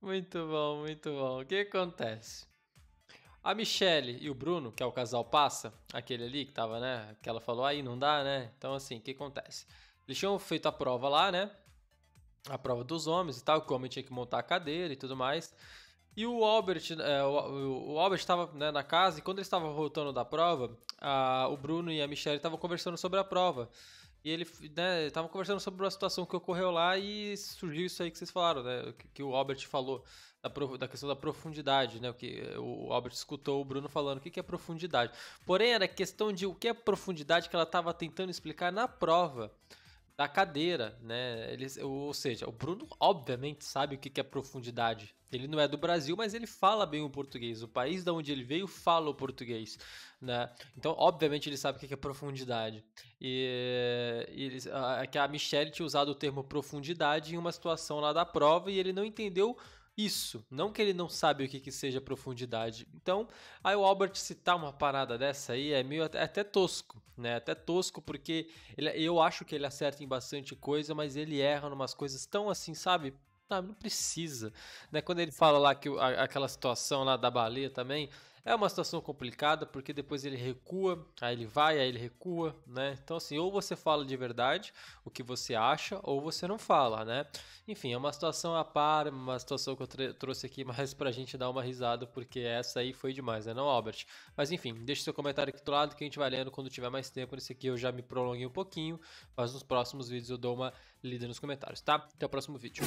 Muito bom, muito bom. O que acontece? A Michelle e o Bruno, que é o casal passa, aquele ali que tava, né? Que ela falou, aí não dá, né? Então, assim, o que acontece? Eles tinham feito a prova lá, né? A prova dos homens e tal, como tinha que montar a cadeira e tudo mais. E o Albert, é, o, o, Albert estava né, na casa e quando eles estavam voltando da prova, a, o Bruno e a Michelle estavam conversando sobre a prova. E ele, né, tava conversando sobre a situação que ocorreu lá e surgiu isso aí que vocês falaram, né? Que, que o Albert falou da, da, questão da profundidade, né? O que o Albert escutou o Bruno falando, o que, que é profundidade. Porém, era questão de o que é profundidade que ela estava tentando explicar na prova da cadeira, né? ou seja, o Bruno obviamente sabe o que é profundidade. Ele não é do Brasil, mas ele fala bem o português. O país da onde ele veio fala o português, né? Então, obviamente, ele sabe o que é profundidade. E eles, a, que a Michelle tinha usado o termo profundidade em uma situação lá da prova e ele não entendeu isso. Não que ele não sabe o que, que seja profundidade. Então, aí o Albert citar uma parada dessa aí é meio até, até tosco, né? Até tosco, porque ele, eu acho que ele acerta em bastante coisa, mas ele erra em umas coisas tão assim, sabe? Ah, não precisa. Né? Quando ele fala lá que a, aquela situação lá da baleia também, é uma situação complicada porque depois ele recua, aí ele vai, aí ele recua, né? Então assim, ou você fala de verdade o que você acha ou você não fala, né? Enfim, é uma situação a par, é uma situação que eu trouxe aqui mais pra gente dar uma risada porque essa aí foi demais, né, não, Albert? Mas enfim, deixa seu comentário aqui do lado que a gente vai lendo quando tiver mais tempo. Nesse aqui eu já me prolonguei um pouquinho, mas nos próximos vídeos eu dou uma lida nos comentários, tá? Até o próximo vídeo.